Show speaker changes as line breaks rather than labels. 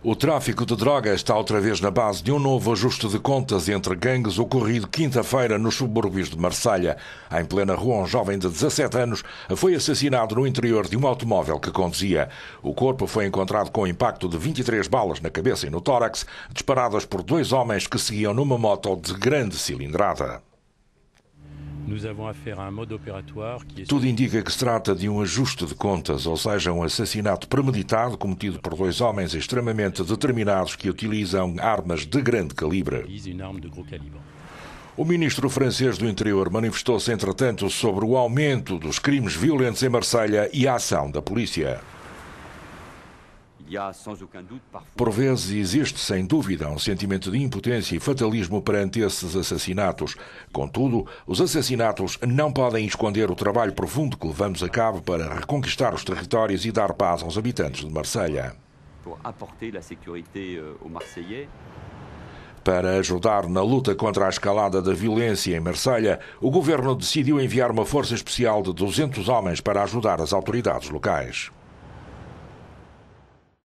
O tráfico de droga está outra vez na base de um novo ajuste de contas entre gangues ocorrido quinta-feira nos subúrbios de Marselha. Em plena rua, um jovem de 17 anos foi assassinado no interior de um automóvel que conduzia. O corpo foi encontrado com o impacto de 23 balas na cabeça e no tórax, disparadas por dois homens que seguiam numa moto de grande cilindrada. Tudo indica que se trata de um ajuste de contas, ou seja, um assassinato premeditado cometido por dois homens extremamente determinados que utilizam armas de grande calibre. O ministro francês do Interior manifestou-se, entretanto, sobre o aumento dos crimes violentos em Marselha e a ação da polícia. Por vezes existe, sem dúvida, um sentimento de impotência e fatalismo perante esses assassinatos. Contudo, os assassinatos não podem esconder o trabalho profundo que levamos a cabo para reconquistar os territórios e dar paz aos habitantes de Marselha. Euh, para ajudar na luta contra a escalada da violência em Marselha, o governo decidiu enviar uma força especial de 200 homens para ajudar as autoridades locais.